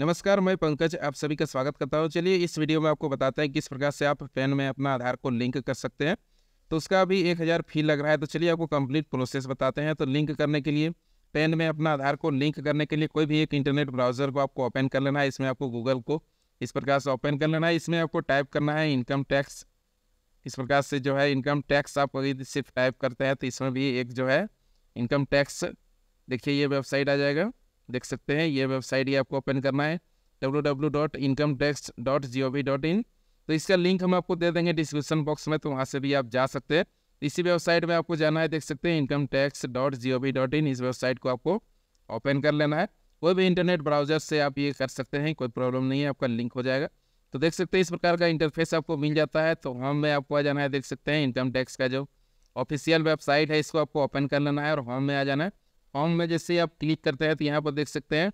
नमस्कार मैं पंकज आप सभी का स्वागत करता हूं चलिए इस वीडियो में आपको बताते हैं किस प्रकार से आप पैन में अपना आधार को लिंक कर सकते हैं तो उसका अभी एक हज़ार फी लग रहा है तो चलिए आपको कंप्लीट प्रोसेस बताते हैं तो लिंक करने के लिए पैन में अपना आधार को लिंक करने के लिए कोई भी एक इंटरनेट ब्राउज़र को आपको ओपन कर लेना है इसमें आपको गूगल को इस प्रकार से ओपन कर लेना है इसमें आपको टाइप करना है इनकम टैक्स इस प्रकार से जो है इनकम टैक्स आप यदि सिर्फ टाइप करते हैं तो इसमें भी एक जो है इनकम टैक्स देखिए ये वेबसाइट आ जाएगा देख सकते हैं ये वेबसाइट ये आपको ओपन करना है W W dot income tax dot G O V dot in तो इसका लिंक हम आपको दे देंगे डिस्क्रिप्शन बॉक्स में तो वहाँ से भी आप जा सकते हैं इसी वेबसाइट में आपको जाना है देख सकते हैं income tax dot G O V dot in इस वेबसाइट को आपको ओपन कर लेना है कोई भी इंटरनेट ब्राउजर से आप ये कर सकते हैं कोई प्रॉब्लम नहीं है आपका लिंक हो जाएगा तो देख सकते हैं इस प्रकार का इंटरफेस आपको मिल जाता है तो हम में आपको आ जाना है देख सकते हैं इनकम टैक्स का जो ऑफिशियल वेबसाइट है इसको आपको ओपन कर लेना है और होम में आ जाना है फॉर्म में जैसे आप क्लिक करते हैं तो यहाँ पर देख सकते हैं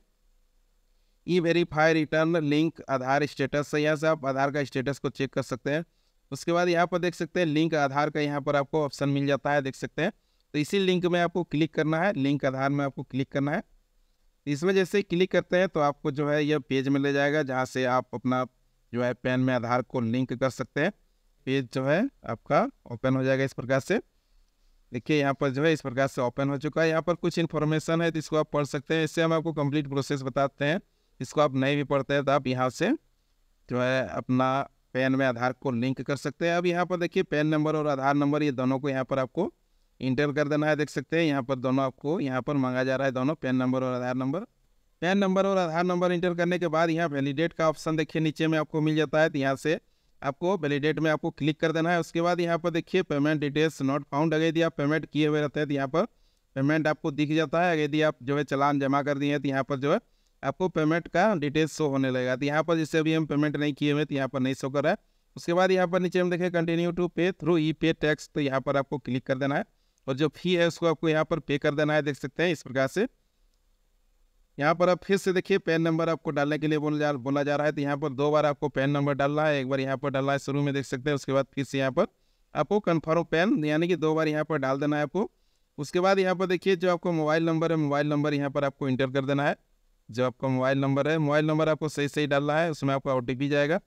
e verify return link Aadhaar status है यहाँ से आप आधार का स्टेटस को चेक कर सकते हैं उसके बाद यहाँ पर देख सकते हैं लिंक आधार का यहाँ पर आपको ऑप्शन मिल जाता है देख सकते हैं तो इसी लिंक में आपको क्लिक करना है लिंक आधार में आपको क्लिक करना है इसमें जैसे क्लिक करते हैं तो आपको जो है यह पेज में ले जाएगा जहाँ से आप अपना जो है पेन में आधार को लिंक कर सकते हैं पेज जो है आपका ओपन हो जाएगा इस प्रकार से देखिए यहाँ पर जो है इस प्रकार से ओपन हो चुका है यहाँ पर कुछ इन्फॉर्मेशन है तो इसको आप पढ़ सकते हैं इससे हम आपको कंप्लीट प्रोसेस बताते हैं इसको आप नहीं भी पढ़ते हैं तो आप यहाँ से जो है अपना पैन में आधार को लिंक कर सकते हैं अब यहाँ पर देखिए पैन नंबर और आधार नंबर ये दोनों को यहाँ पर आपको इंटर कर देना है देख सकते हैं यहाँ पर दोनों आपको यहाँ पर मांगा जा रहा है दोनों पैन नंबर और आधार नंबर पैन नंबर और आधार नंबर इंटर करने के बाद यहाँ वैलिडेट का ऑप्शन देखिए नीचे में आपको मिल जाता है तो यहाँ से आपको वैलिडेट में आपको क्लिक कर देना है उसके बाद यहाँ पर देखिए पेमेंट डिटेल्स नॉट फाउंड अगर यदि आप पेमेंट किए हुए रहते हैं तो यहाँ पर पेमेंट आपको दिख जाता है यदि आप जो है चलान जमा कर दिए हैं तो यहाँ पर जो है आपको पेमेंट का डिटेल्स शो होने लगेगा तो यहाँ पर जिससे अभी हम पेमेंट नहीं किए हुए तो यहाँ पर नहीं शो कर रहा है उसके बाद यहाँ पर नीचे हम देखें continue to pay through e pay tax तो यहाँ पर आपको क्लिक कर देना है और जो फी है उसको आपको यहाँ पर पे कर देना है देख सकते हैं इस प्रकार से यहाँ पर आप फिर से देखिए पैन नंबर आपको डालने के लिए बोला जा बोला जा रहा है तो यहाँ पर दो बार आपको पैन नंबर डालना है एक बार यहाँ पर डालना है शुरू में देख सकते हैं उसके बाद फिर से यहाँ पर आपको कन्फर्म पैन यानी कि दो बार यहाँ पर डाल देना है आपको उसके बाद यहाँ पर देखिए जो आपको मोबाइल नंबर है मोबाइल नंबर यहाँ पर आपको इंटर कर देना है जो आपका मोबाइल नंबर है मोबाइल नंबर आपको सही सही डालना है उसमें आपका ओ जाएगा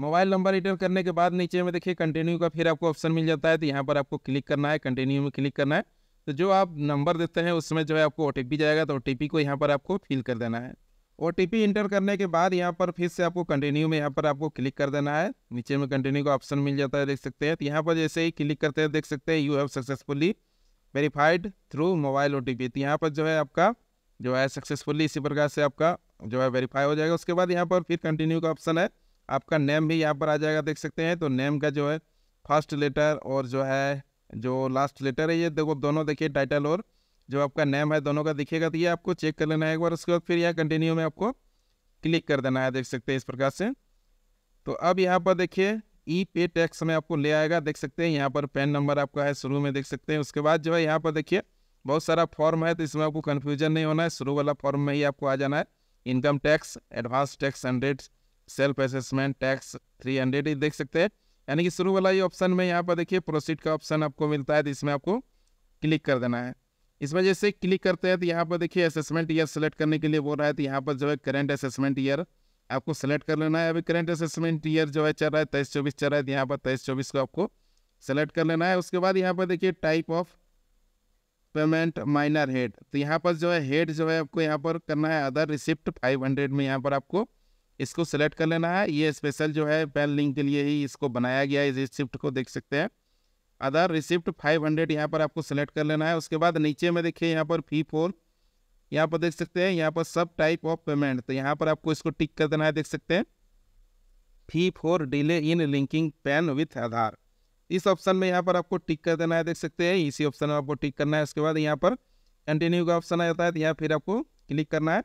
मोबाइल नंबर इंटर करने के बाद नीचे में देखिए कंटिन्यू का फिर आपको ऑप्शन मिल जाता है तो यहाँ पर आपको क्लिक करना है कंटिन्यू में क्लिक करना है तो जो आप नंबर देते हैं उसमें जो है आपको ओ जाएगा तो ओ को यहाँ पर आपको फिल कर देना है ओ एंटर करने के बाद यहाँ पर फिर से आपको कंटिन्यू में यहाँ पर आपको क्लिक कर देना है नीचे में कंटिन्यू का ऑप्शन मिल जाता है देख सकते हैं तो यहाँ पर जैसे ही क्लिक करते हैं देख सकते हैं you have successfully verified through mobile O तो यहाँ पर जो है आपका जो है सक्सेसफुली इसी प्रकार से आपका जो है वेरीफाई हो जाएगा उसके बाद यहाँ पर फिर कंटिन्यू का ऑप्शन है आपका नेम भी यहाँ पर आ जाएगा देख सकते हैं तो नेम का जो है फर्स्ट लेटर और जो है जो लास्ट लेटर है ये देखो दोनों देखिए टाइटल और जो आपका नेम है दोनों का दिखेगा तो ये आपको चेक कर लेना है एक बार उसके बाद फिर यहाँ कंटिन्यू में आपको क्लिक कर देना है देख सकते हैं इस प्रकार से तो अब यहाँ पर देखिए ई पे टैक्स में आपको ले आएगा देख सकते हैं यहाँ पर पेन नंबर आपका है शुरू में देख सकते हैं उसके बाद जो है यहाँ पर देखिए बहुत सारा फॉर्म है तो इसमें आपको कन्फ्यूजन नहीं होना है शुरू वाला फॉर्म में ही आपको आ जाना है income tax advance tax hundred self assessment tax three hundred देख सकते हैं यानी कि शुरू वाला ये ऑप्शन में यहाँ पर देखिए प्रोसीड का ऑप्शन आपको मिलता है तो इसमें आपको क्लिक कर देना है इसमें जैसे क्लिक करते हैं तो यहाँ पर देखिए असेसमेंट ईयर सेलेक्ट करने के लिए बोल रहा है तो यहाँ पर जो है करेंट असेसमेंट ईयर आपको सेलेक्ट कर लेना है अभी करेंट असेसमेंट ईयर जो है चल रहा है तेईस चौबीस चल रहा है तो यहाँ पर तेईस चौबीस को आपको सेलेक्ट कर लेना है उसके बाद यहाँ पर देखिए type of payment minor head तो यहाँ पर जो है हेड जो है आपको यहाँ पर करना है अदर रिसिप्ट फाइव हंड्रेड में यहाँ पर आपको इसको सिलेक्ट कर लेना है ये स्पेशल जो है पेन लिंक के लिए ही इसको बनाया गया है इस रिसिप्ट को देख सकते हैं अदर रिसिप्ट 500 हंड्रेड यहाँ पर आपको सिलेक्ट कर लेना है उसके बाद नीचे में देखिए यहाँ पर फी फोर यहाँ पर देख सकते हैं यहाँ पर सब टाइप ऑफ पेमेंट तो यहाँ पर आपको इसको टिक कर देना है देख सकते हैं fee for delay in linking PAN with Aadhaar इस ऑप्शन में यहाँ पर आपको टिक कर देना है देख सकते हैं इसी ऑप्शन में आपको टिक करना है उसके बाद यहाँ पर कंटिन्यू का ऑप्शन आ जाता है तो यहाँ फिर आपको क्लिक करना है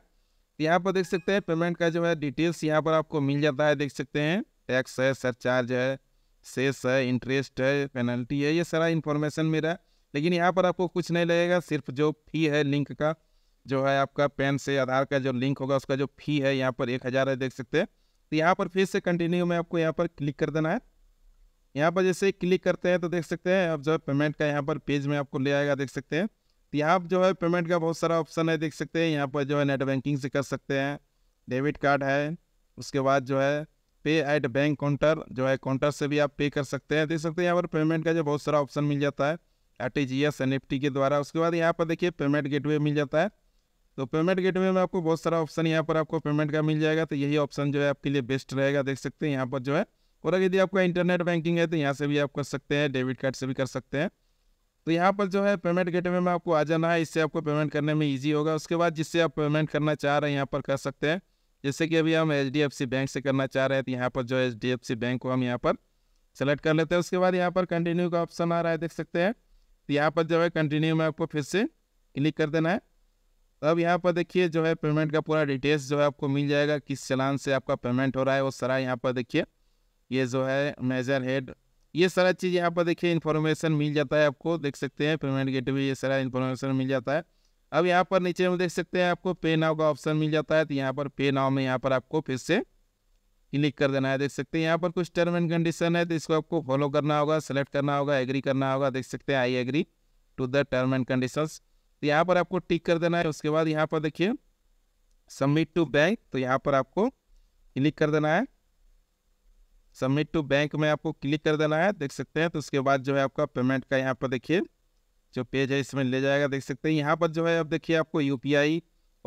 तो यहाँ पर देख सकते हैं पेमेंट का जो है डिटेल्स यहाँ पर आपको मिल जाता है देख सकते हैं टैक्स है सरचार्ज है सेस है इंटरेस्ट है पेनल्टी है ये सारा इन्फॉर्मेशन मेरा लेकिन यहाँ पर आपको कुछ नहीं लगेगा सिर्फ जो फी है लिंक का जो है आपका पेन से आधार का जो लिंक होगा उसका जो फी है यहाँ पर एक हज़ार है देख सकते हैं तो यहाँ पर फिर से कंटिन्यू में आपको यहाँ पर क्लिक कर देना है यहाँ पर जैसे क्लिक करते हैं तो देख सकते हैं अब जो पेमेंट का यहाँ पर पेज में आपको ले आएगा देख सकते हैं तो यहाँ पर जो है पेमेंट का बहुत सारा ऑप्शन है देख सकते हैं यहाँ पर जो है नेट बैंकिंग से कर सकते हैं डेबिट कार्ड है उसके बाद जो है पे एट बैंक काउंटर जो है काउंटर से भी आप पे कर सकते हैं देख सकते हैं यहाँ पर पेमेंट का जो बहुत सारा ऑप्शन मिल जाता है R T G S N F T के द्वारा उसके बाद यहाँ पर देखिए पेमेंट गेटवे मिल जाता है तो पेमेंट गेटवे में आपको बहुत सारा ऑप्शन यहाँ पर आपको पेमेंट का मिल जाएगा तो यही ऑप्शन जो है आपके लिए बेस्ट रहेगा देख सकते हैं यहाँ पर जो है और अगर यदि आपका इंटरनेट बैंकिंग है तो यहाँ से भी आप कर सकते हैं डेबिट कार्ड से भी कर सकते हैं तो यहाँ पर जो है पेमेंट गेटवे में आपको आ जाना है इससे आपको पेमेंट करने में ईजी होगा उसके बाद जिससे आप पेमेंट करना चाह रहे हैं यहाँ पर कर सकते हैं जैसे कि अभी हम एच बैंक से करना चाह रहे हैं तो यहाँ पर जो है एच बैंक को हम यहाँ पर सेलेक्ट कर लेते हैं उसके बाद यहाँ पर कंटिन्यू का ऑप्शन आ रहा है देख सकते हैं तो यहाँ पर जो है कंटिन्यू में आपको फिर से क्लिक कर देना है अब यहाँ पर देखिए जो है पेमेंट का पूरा डिटेल्स जो है आपको मिल जाएगा किस चलान से आपका पेमेंट हो रहा है वो सारा यहाँ पर देखिए ये जो है मेजर हेड ये सारा चीज़ यहाँ पर देखिए इन्फॉर्मेशन मिल जाता है आपको देख सकते हैं पेमेंट गेटवे ये सारा इन्फॉर्मेशन मिल जाता है अब यहाँ पर नीचे में देख सकते हैं आपको पे नाव का ऑप्शन मिल जाता है तो यहाँ पर पे नाव में यहाँ पर आपको फिर से क्लिक कर देना है देख सकते हैं यहाँ पर कुछ टर्म एंड कंडीशन है तो इसको आपको फॉलो करना होगा सेलेक्ट करना होगा एग्री करना होगा देख सकते हैं I agree to the term and condition तो यहाँ पर आपको टिक कर देना है उसके बाद यहाँ पर देखिए सबमिट टू बैंक तो यहाँ पर आपको क्लिक कर देना है सबमिट टू बैंक में आपको क्लिक कर देना है देख सकते हैं तो उसके बाद जो है आपका पेमेंट का यहाँ पर देखिए जो पेज है इसमें ले जाएगा देख सकते हैं यहाँ पर जो है अब देखिए आपको यू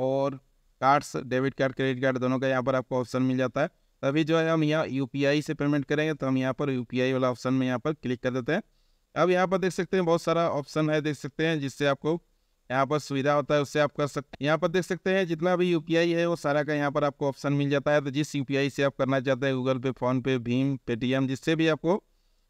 और cards debit card credit card दोनों का यहाँ पर आपको ऑप्शन मिल जाता है तभी जो है हम यहाँ यू से पेमेंट करेंगे तो हम यहाँ पर यू वाला ऑप्शन में यहाँ पर क्लिक कर देते हैं अब यहाँ पर देख सकते हैं बहुत सारा ऑप्शन है देख सकते हैं जिससे आपको यहाँ पर सुविधा होता है उससे आप कर सकते हैं यहाँ पर देख सकते हैं जितना भी यूपीआई है वो सारा का यहाँ पर आपको ऑप्शन मिल जाता है तो जिस यूपीआई से आप करना चाहते हैं गूगल पे फोन पे भीम पेटीएम जिससे भी आपको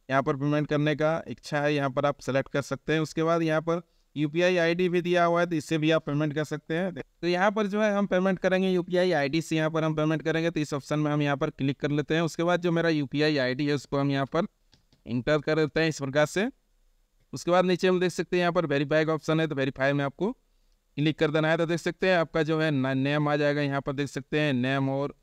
यहाँ पर पेमेंट करने का इच्छा है यहाँ पर आप सेलेक्ट कर सकते हैं उसके बाद यहाँ पर यू पी भी दिया हुआ है तो इससे भी आप पेमेंट कर सकते हैं तो यहाँ पर जो है हम पेमेंट करेंगे यू पी से यहाँ पर हम पेमेंट करेंगे तो इस ऑप्शन में हम यहाँ पर क्लिक कर लेते हैं उसके बाद जो मेरा यू पी है उसको हम यहाँ पर इंटर कर देते हैं इस प्रकार से उसके बाद नीचे हम देख सकते हैं यहाँ पर वेरीफाई का ऑप्शन है तो वेरीफाई में आपको क्लिक कर देना है तो देख सकते हैं आपका जो है नेम आ जाएगा यहाँ पर देख सकते हैं नेम और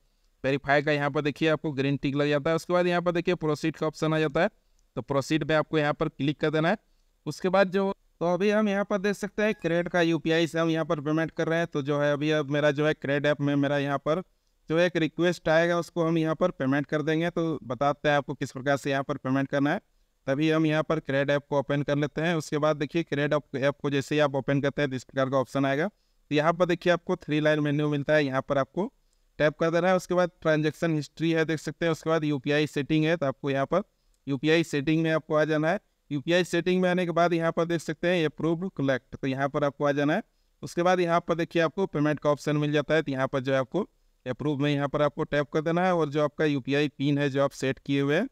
वेरीफाई का यहाँ पर देखिए आपको ग्रीन टिक लग जाता है उसके बाद यहाँ पर देखिए प्रोसीड का ऑप्शन आ जाता है तो प्रोसीड में आपको यहाँ पर क्लिक कर देना है उसके बाद जो तो अभी हम यहाँ पर देख सकते हैं क्रेड का यू से हम यहाँ पर पेमेंट कर रहे हैं तो जो है अभी अब मेरा जो है क्रेड ऐप में मेरा यहाँ पर जो एक रिक्वेस्ट आएगा उसको हम यहाँ पर पेमेंट कर देंगे तो बताते हैं आपको किस प्रकार से यहाँ पर पेमेंट करना है तभी हम यहाँ पर क्रेड ऐप को ओपन कर लेते हैं उसके बाद देखिए क्रेड ऐप को जैसे ही आप ओपन करते हैं तो इस प्रकार का ऑप्शन आएगा तो यहाँ पर देखिए आपको थ्री लाइन मेन्यू मिलता है यहाँ पर आपको टैप कर देना है उसके बाद ट्रांजेक्शन हिस्ट्री है देख सकते हैं उसके बाद यू सेटिंग है तो आपको यहाँ पर यू सेटिंग में आपको आ जाना है यू सेटिंग में आने के बाद यहाँ पर देख सकते हैं अप्रूव्ड कलेक्ट तो यहाँ पर आपको आ जाना है उसके बाद यहाँ पर देखिए आपको पेमेंट का ऑप्शन मिल जाता है तो यहाँ पर जो है आपको अप्रूव में यहाँ पर आपको टैप कर देना है और जो आपका यू पिन है जो आप सेट किए हुए हैं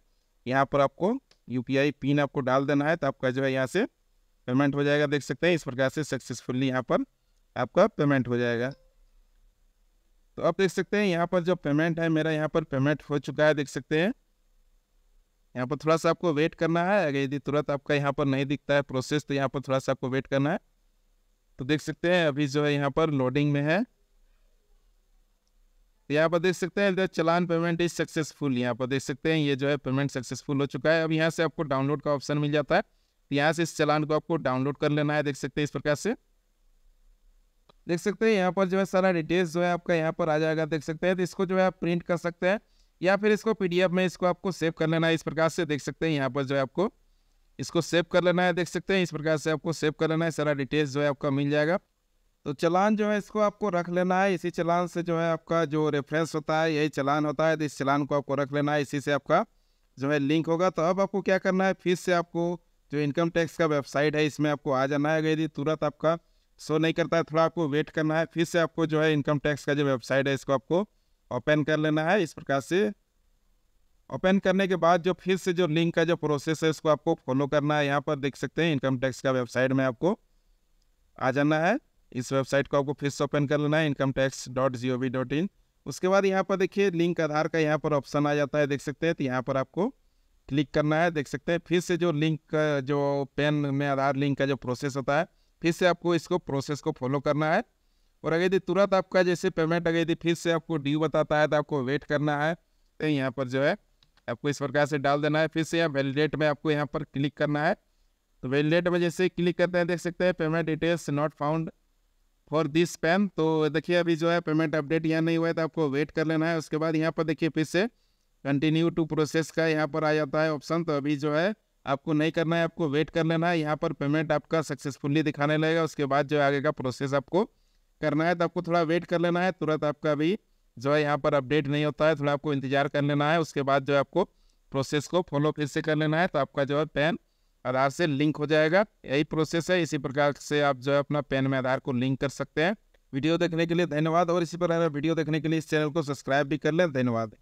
यहाँ पर आपको यू पिन आपको डाल देना है तो आपका जो है यहाँ से पेमेंट हो जाएगा देख सकते हैं इस प्रकार से सक्सेसफुली यहाँ पर आपका पेमेंट हो जाएगा तो आप देख सकते हैं यहाँ पर जो पेमेंट है मेरा यहाँ पर पेमेंट हो चुका है देख सकते हैं यहाँ पर थोड़ा सा आपको वेट करना है अगर यदि तुरंत आपका यहाँ पर नहीं दिखता है प्रोसेस तो यहाँ पर थोड़ा सा आपको वेट करना है तो देख सकते हैं अभी जो है यहाँ पर लोडिंग में है तो यहाँ पर देख सकते हैं चलान पेमेंट इज सक्सेसफुल यहाँ पर देख सकते हैं ये जो है पेमेंट सक्सेसफुल हो चुका है अब यहाँ से आपको डाउनलोड का ऑप्शन मिल जाता है तो यहाँ से इस चलान को आपको डाउनलोड कर लेना है देख सकते हैं इस प्रकार से देख सकते हैं यहाँ पर जो है सारा डिटेल्स जो है आपका यहाँ पर आ जाएगा देख सकते हैं तो इसको जो है आप प्रिंट कर सकते हैं या फिर इसको पी में इसको आपको सेव कर लेना है इस प्रकार से देख सकते हैं यहाँ पर जो है आपको इसको सेव कर लेना है देख सकते हैं इस प्रकार से आपको सेव कर लेना है सारा डिटेल्स जो है आपका मिल जाएगा तो चलान जो है इसको आपको रख लेना है इसी चलान से जो है आपका जो रेफरेंस होता है यही चलान होता है तो इस चलान को आपको रख लेना है इसी से आपका जो है लिंक होगा तो अब आपको क्या करना है फिर से आपको जो इनकम टैक्स का वेबसाइट है इसमें आपको आ जाना है यदि तुरंत आपका शो नहीं करता है थोड़ा आपको वेट करना है फिर से आपको जो है इनकम टैक्स का जो वेबसाइट है इसको आपको ओपन कर लेना है इस प्रकार से ओपन करने के बाद जो फिर से जो लिंक का जो प्रोसेस है इसको आपको फॉलो करना है यहाँ पर देख सकते हैं इनकम टैक्स का वेबसाइट में आपको आ जाना है इस वेबसाइट को आपको फिर से ओपन कर लेना है income tax dot G O V dot in उसके बाद यहाँ पर देखिए लिंक आधार का यहाँ पर ऑप्शन आ जाता है देख सकते हैं तो यहाँ पर आपको क्लिक करना है देख सकते हैं फिर से जो लिंक का जो पेन में आधार लिंक का जो प्रोसेस होता है फिर से आपको इसको प्रोसेस को फॉलो करना है और अगर यदि तुरंत आपका जैसे पेमेंट अगर यदि फिर से आपको ड्यू बताता है तो आपको वेट करना है तो यहाँ पर जो है आपको इस प्रकार से डाल देना है फिर से यहाँ वैलिडेट में आपको यहाँ पर क्लिक करना है तो वैलिडेट में जैसे क्लिक करते हैं देख सकते हैं payment details not found for this PAN तो देखिए अभी जो है पेमेंट अपडेट यहाँ नहीं हुआ है तो आपको वेट कर लेना है उसके बाद यहाँ पर देखिए फिर से कंटिन्यू टू प्रोसेस का यहाँ पर आ जाता है ऑप्शन तो अभी जो है आपको नहीं करना है आपको वेट कर लेना है यहाँ पर पेमेंट आपका सक्सेसफुली दिखाने लगेगा उसके बाद जो आगे का प्रोसेस आपको करना है तो आपको थोड़ा वेट कर लेना है तुरंत आपका अभी जो है यहाँ पर अपडेट नहीं होता है थोड़ा आपको इंतज़ार कर लेना है उसके बाद जो है आपको प्रोसेस को फॉलो फिर से कर लेना है तो आपका जो है पेन आधार से लिंक हो जाएगा यही प्रोसेस है इसी प्रकार से आप जो है अपना पेन में आधार को लिंक कर सकते हैं वीडियो देखने के लिए धन्यवाद और इसी प्रकार वीडियो देखने के लिए इस चैनल को सब्सक्राइब भी कर लें धन्यवाद